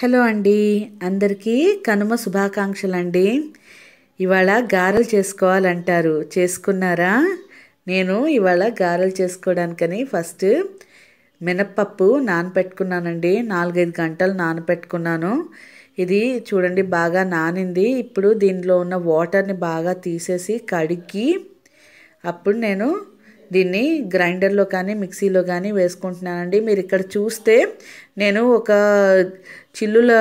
hello అండి అందరికీ కనుమ శుభాకాంక్షలు అండి ఇవాళ గారెలు చేసుకోవాలంటారు చేసుకున్నారా నేను ఇవాళ గారెలు చేసుకోవడానికని ఫస్ట్ మినప్పప్పు నానపెట్టుకున్నానండి నాలుగైదు గంటలు నానపెట్టుకున్నాను ఇది చూడండి బాగా నానింది ఇప్పుడు దీనిలో ఉన్న వాటర్ని బాగా తీసేసి కడిగి అప్పుడు నేను దీన్ని గ్రైండర్లో కానీ మిక్సీలో కానీ వేసుకుంటున్నానండి మీరు ఇక్కడ చూస్తే నేను ఒక చిల్లుల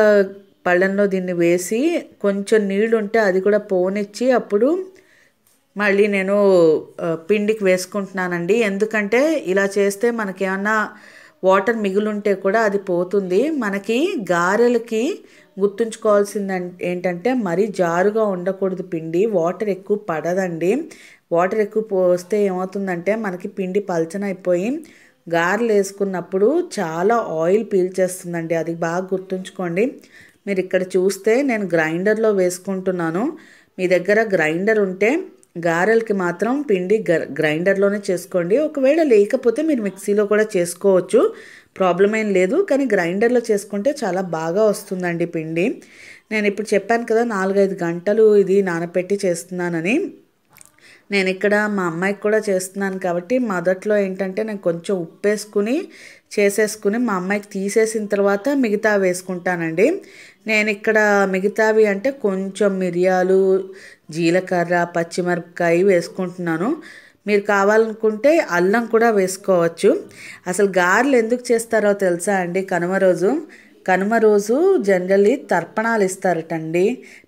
పళ్ళంలో దీన్ని వేసి కొంచెం నీళ్ళు ఉంటే అది కూడా పోనిచ్చి అప్పుడు మళ్ళీ నేను పిండికి వేసుకుంటున్నానండి ఎందుకంటే ఇలా చేస్తే మనకేమన్నా వాటర్ మిగులుంటే కూడా అది పోతుంది మనకి గారెలకి గుర్తుంచుకోవాల్సింది ఏంటంటే మరీ జారుగా ఉండకూడదు పిండి వాటర్ ఎక్కువ పడదండి వాటర్ ఎక్కువ పోస్తే ఏమవుతుందంటే మనకి పిండి పలచనైపోయి గారెలు వేసుకున్నప్పుడు చాలా ఆయిల్ పీల్చేస్తుందండి అది బాగా గుర్తుంచుకోండి మీరు ఇక్కడ చూస్తే నేను గ్రైండర్లో వేసుకుంటున్నాను మీ దగ్గర గ్రైండర్ ఉంటే గారెలకి మాత్రం పిండి గ్రైండర్లోనే చేసుకోండి ఒకవేళ లేకపోతే మీరు మిక్సీలో కూడా చేసుకోవచ్చు ప్రాబ్లం ఏం లేదు కానీ గ్రైండర్లో చేసుకుంటే చాలా బాగా వస్తుందండి పిండి నేను ఇప్పుడు చెప్పాను కదా నాలుగైదు గంటలు ఇది నానపెట్టి చేస్తున్నానని నేను ఇక్కడ మా అమ్మాయికి కూడా చేస్తున్నాను కాబట్టి మొదట్లో ఏంటంటే నేను కొంచెం ఉప్పు వేసుకుని చేసేసుకుని మా అమ్మాయికి తీసేసిన తర్వాత మిగతా వేసుకుంటానండి నేను ఇక్కడ మిగతావి అంటే కొంచెం మిరియాలు జీలకర్ర పచ్చిమిరపకాయ వేసుకుంటున్నాను మీరు కావాలనుకుంటే అల్లం కూడా వేసుకోవచ్చు అసలు గారెలు ఎందుకు చేస్తారో తెలుసా అండి కనుమ రోజు కనుమ రోజు జనరల్లీ తర్పణాలు ఇస్తారటండి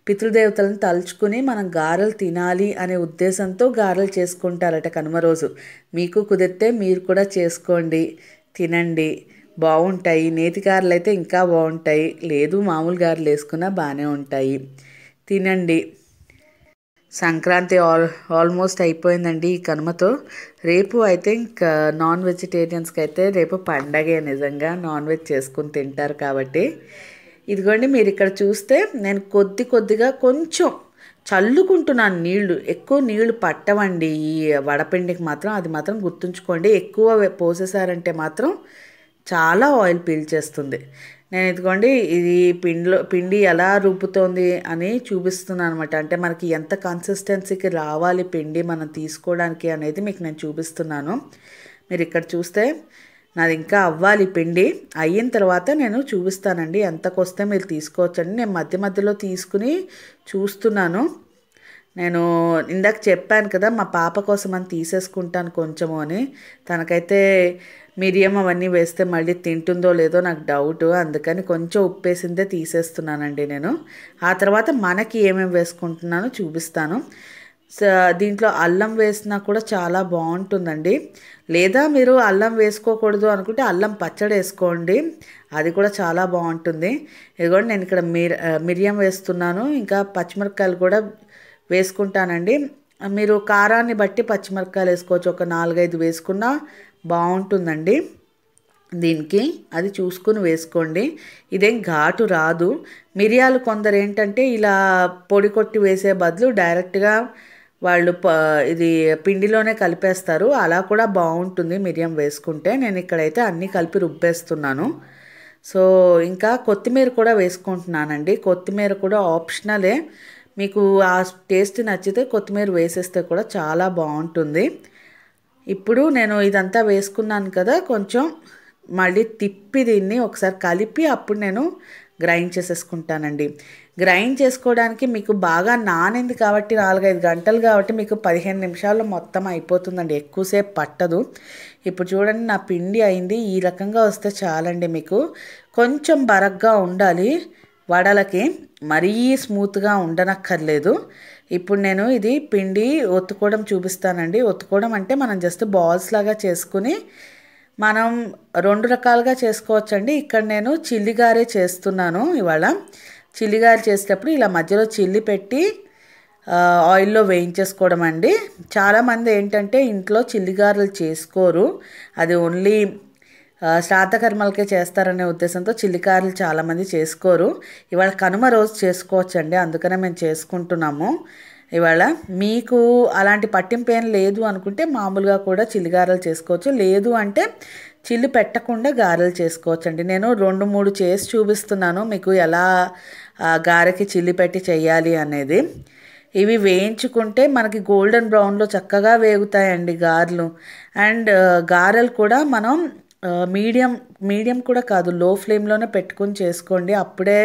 పితృదేవతలను తలుచుకుని మనం గారెలు తినాలి అనే ఉద్దేశంతో గారెలు చేసుకుంటారట కనుమ రోజు మీకు కుదిరితే మీరు కూడా చేసుకోండి తినండి బాగుంటాయి నేతి గారెలు అయితే ఇంకా బాగుంటాయి లేదు మామూలు గారెలు వేసుకున్నా బాగానే ఉంటాయి తినండి సంక్రాంతి ఆల్ ఆల్మోస్ట్ అయిపోయిందండి ఈ కనుమతో రేపు ఐ థింక్ నాన్ వెజిటేరియన్స్కి అయితే రేపు పండగే నిజంగా నాన్ వెజ్ చేసుకుని తింటారు కాబట్టి ఇదిగోండి మీరు ఇక్కడ చూస్తే నేను కొద్ది కొద్దిగా కొంచెం చల్లుకుంటున్నాను నీళ్లు ఎక్కువ నీళ్లు పట్టవండి ఈ వడపిండికి మాత్రం అది మాత్రం గుర్తుంచుకోండి ఎక్కువ పోసేసారంటే మాత్రం చాలా ఆయిల్ పీల్చేస్తుంది నేను ఇదిగోండి ఇది పిండిలో పిండి ఎలా రూపుతోంది అని చూపిస్తున్నాను అనమాట అంటే మనకి ఎంత కన్సిస్టెన్సీకి రావాలి పిండి మనం తీసుకోవడానికి అనేది మీకు నేను చూపిస్తున్నాను మీరు ఇక్కడ చూస్తే నాది ఇంకా అవ్వాలి పిండి అయిన తర్వాత నేను చూపిస్తానండి ఎంతకొస్తే మీరు తీసుకోవచ్చండి నేను మధ్య మధ్యలో తీసుకుని చూస్తున్నాను నేను ఇందాక చెప్పాను కదా మా పాప కోసం అని తీసేసుకుంటాను కొంచెము అని తనకైతే మిరియం అవన్నీ వేస్తే మళ్ళీ తింటుందో లేదో నాకు డౌట్ అందుకని కొంచెం ఉప్పేసిందే తీసేస్తున్నానండి నేను ఆ తర్వాత మనకి ఏమేమి వేసుకుంటున్నానో చూపిస్తాను దీంట్లో అల్లం వేసినా కూడా చాలా బాగుంటుందండి లేదా మీరు అల్లం వేసుకోకూడదు అనుకుంటే అల్లం పచ్చడి వేసుకోండి అది కూడా చాలా బాగుంటుంది ఇదిగోండి నేను ఇక్కడ మిరియం వేస్తున్నాను ఇంకా పచ్చిమిరపకాయలు కూడా వేసుకుంటానండి మీరు కారాన్ని బట్టి పచ్చిమిరపకాయలు వేసుకోవచ్చు ఒక నాలుగైదు వేసుకున్నా బాగుంటుందండి దీనికి అది చూసుకుని వేసుకోండి ఇదేం ఘాటు రాదు మిరియాలు కొందరు ఏంటంటే ఇలా పొడి కొట్టి వేసే బదులు డైరెక్ట్గా వాళ్ళు ప ఇది పిండిలోనే కలిపేస్తారు అలా కూడా బాగుంటుంది మిరియం వేసుకుంటే నేను ఇక్కడైతే అన్నీ కలిపి రుబ్బేస్తున్నాను సో ఇంకా కొత్తిమీర కూడా వేసుకుంటున్నానండి కొత్తిమీర కూడా ఆప్షనలే మీకు ఆ టేస్ట్ నచ్చితే కొత్తిమీర వేసేస్తే కూడా చాలా బాగుంటుంది ఇప్పుడు నేను ఇదంతా వేసుకున్నాను కదా కొంచెం మళ్ళీ తిప్పి దీన్ని ఒకసారి కలిపి అప్పుడు నేను గ్రైండ్ చేసేసుకుంటానండి గ్రైండ్ చేసుకోవడానికి మీకు బాగా నానింది కాబట్టి నాలుగైదు గంటలు కాబట్టి మీకు పదిహేను నిమిషాల్లో మొత్తం అయిపోతుందండి ఎక్కువసేపు పట్టదు ఇప్పుడు చూడండి నా పిండి అయింది ఈ రకంగా వస్తే చాలండి మీకు కొంచెం బరగ్గా ఉండాలి వడలకి మరీ స్మూత్గా ఉండనక్కర్లేదు ఇప్పుడు నేను ఇది పిండి ఒత్తుకోవడం చూపిస్తానండి ఒత్తుకోవడం అంటే మనం జస్ట్ బాల్స్ లాగా చేసుకుని మనం రెండు రకాలుగా చేసుకోవచ్చండి ఇక్కడ నేను చిల్లిగారే చేస్తున్నాను ఇవాళ చిల్లిగారు చేసేటప్పుడు ఇలా మధ్యలో చిల్లి పెట్టి ఆయిల్లో వేయించేసుకోవడం అండి చాలామంది ఏంటంటే ఇంట్లో చిల్లిగారలు చేసుకోరు అది ఓన్లీ శ్రాద్ధకర్మలకే చేస్తారనే ఉద్దేశంతో చిల్లికారులు చాలామంది చేసుకోరు ఇవాళ కనుమ రోజు చేసుకోవచ్చండి అందుకనే మేము చేసుకుంటున్నాము ఇవాళ మీకు అలాంటి పట్టింపు ఏం లేదు అనుకుంటే మామూలుగా కూడా చిల్లి గారెలు చేసుకోవచ్చు లేదు అంటే చిల్లు పెట్టకుండా గారెలు చేసుకోవచ్చండి నేను రెండు మూడు చేసి చూపిస్తున్నాను మీకు ఎలా గారెకి చిల్లి పెట్టి చేయాలి అనేది ఇవి వేయించుకుంటే మనకి గోల్డెన్ బ్రౌన్లో చక్కగా వేగుతాయండి గారెలు అండ్ గారెలు కూడా మనం మీడియం మీడియం కూడా కాదు లో ఫ్లేమ్లోనే పెట్టుకొని చేసుకోండి అప్పుడే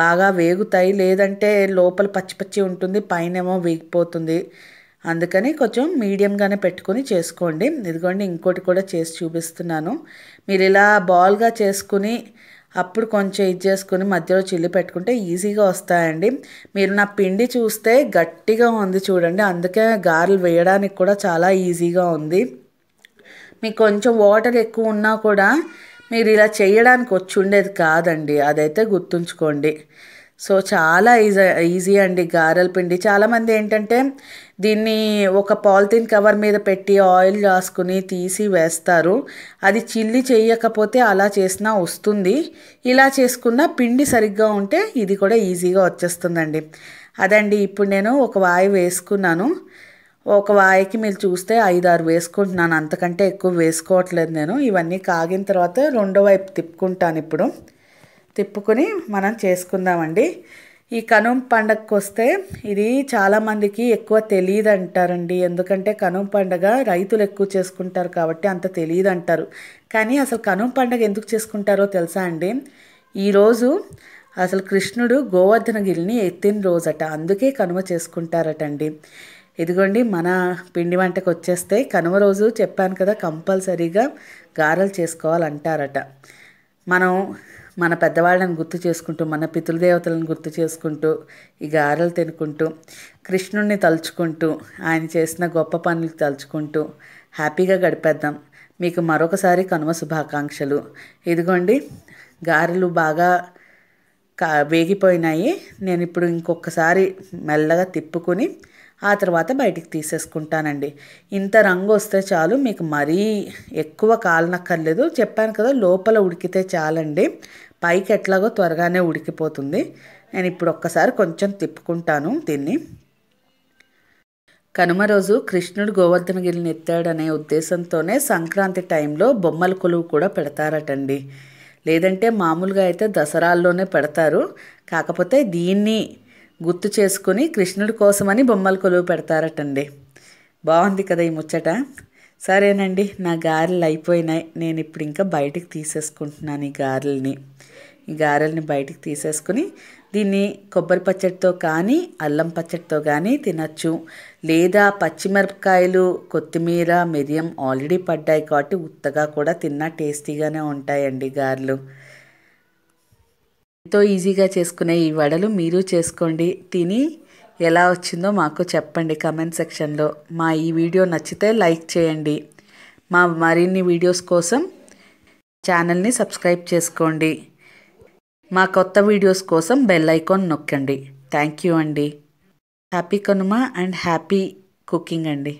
బాగా వేగుతాయి లేదంటే లోపల పచ్చి పచ్చి ఉంటుంది ఏమో వేగిపోతుంది అందుకని కొంచెం మీడియంగానే పెట్టుకొని చేసుకోండి ఇదిగోండి ఇంకోటి కూడా చేసి చూపిస్తున్నాను మీరు ఇలా బాల్గా చేసుకుని అప్పుడు కొంచెం ఇది చేసుకుని మధ్యలో చిల్లి పెట్టుకుంటే ఈజీగా వస్తాయండి మీరు నా పిండి చూస్తే గట్టిగా ఉంది చూడండి అందుకే గారెలు వేయడానికి కూడా చాలా ఈజీగా ఉంది మీకు కొంచెం వాటర్ ఎక్కువ ఉన్నా కూడా మీరు ఇలా చేయడానికి వచ్చి ఉండేది కాదండి అదైతే గుర్తుంచుకోండి సో చాలా ఈజీ ఈజీ అండి గారెల పిండి చాలామంది ఏంటంటే దీన్ని ఒక పాలిథిన్ కవర్ మీద పెట్టి ఆయిల్ రాసుకుని తీసి వేస్తారు అది చిల్లి చేయకపోతే అలా చేసినా వస్తుంది ఇలా చేసుకున్న పిండి సరిగ్గా ఉంటే ఇది కూడా ఈజీగా వచ్చేస్తుందండి అదండి ఇప్పుడు నేను ఒక వాయి వేసుకున్నాను ఒక వాయికి మీరు చూస్తే ఐదు ఆరు వేసుకుంటున్నాను అంతకంటే ఎక్కువ వేసుకోవట్లేదు నేను ఇవన్నీ కాగిన తర్వాత రెండో వైపు తిప్పుకుంటాను ఇప్పుడు తిప్పుకుని మనం చేసుకుందామండి ఈ కనుమ పండగకి వస్తే ఇది చాలామందికి ఎక్కువ తెలియదు అంటారండి ఎందుకంటే కనుమ పండగ రైతులు ఎక్కువ చేసుకుంటారు కాబట్టి అంత తెలియదు అంటారు కానీ అసలు కనుమ పండగ ఎందుకు చేసుకుంటారో తెలుసా అండి ఈరోజు అసలు కృష్ణుడు గోవర్ధనగిరిని ఎత్తిన రోజట అందుకే కనుమ చేసుకుంటారటండి ఇదిగోండి మన పిండి వంటకు వచ్చేస్తే కనుమ రోజు చెప్పాను కదా కంపల్సరీగా గారెలు చేసుకోవాలంటారట మనం మన పెద్దవాళ్ళని గుర్తు చేసుకుంటూ మన పితృదేవతలను గుర్తు చేసుకుంటూ ఈ గారెలు తినుకుంటూ కృష్ణుణ్ణి తలుచుకుంటూ ఆయన చేసిన గొప్ప పనులు తలుచుకుంటూ హ్యాపీగా గడిపేద్దాం మీకు మరొకసారి కనుమ శుభాకాంక్షలు ఇదిగోండి గారెలు బాగా కా వేగిపోయినాయి నేను ఇప్పుడు ఇంకొకసారి మెల్లగా తిప్పుకుని ఆ తర్వాత బయటికి తీసేసుకుంటానండి ఇంత రంగు వస్తే చాలు మీకు మరీ ఎక్కువ కాలనక్కర్లేదు చెప్పాను కదా లోపల ఉడికితే చాలండి పైకి ఎట్లాగో త్వరగానే ఉడికిపోతుంది నేను ఇప్పుడు ఒక్కసారి కొంచెం తిప్పుకుంటాను దీన్ని కనుమ రోజు కృష్ణుడు గోవర్ధనగిరిని ఎత్తాడనే ఉద్దేశంతోనే సంక్రాంతి టైంలో బొమ్మల కొలువు కూడా పెడతారటండి లేదంటే మామూలుగా అయితే దసరాల్లోనే పెడతారు కాకపోతే దీన్ని గుర్తు చేసుకుని కృష్ణుడి కోసమని బొమ్మలు కొలువు పెడతారటండి బాగుంది కదా ఈ ముచ్చట సరేనండి నా గారెలు అయిపోయినాయి నేను ఇప్పుడు ఇంకా బయటికి తీసేసుకుంటున్నాను ఈ గారెల్ని ఈ గారెల్ని బయటికి తీసేసుకుని దీన్ని కొబ్బరి పచ్చడితో కానీ అల్లం పచ్చడితో కానీ తినచ్చు లేదా పచ్చిమిరపకాయలు కొత్తిమీర మిరియం ఆల్రెడీ పడ్డాయి కాబట్టి ఉత్తగా కూడా తిన్నా టేస్టీగానే ఉంటాయండి గారెలు ఎంతో ఈజీగా చేసుకునే ఈ వడలు మీరు చేసుకోండి తిని ఎలా వచ్చిందో మాకు చెప్పండి కమెంట్ సెక్షన్లో మా ఈ వీడియో నచ్చితే లైక్ చేయండి మా మరిన్ని వీడియోస్ కోసం ఛానల్ని సబ్స్క్రైబ్ చేసుకోండి మా కొత్త వీడియోస్ కోసం బెల్ ఐకాన్ నొక్కండి థ్యాంక్ యూ అండి happy Kanuma and happy cooking అండి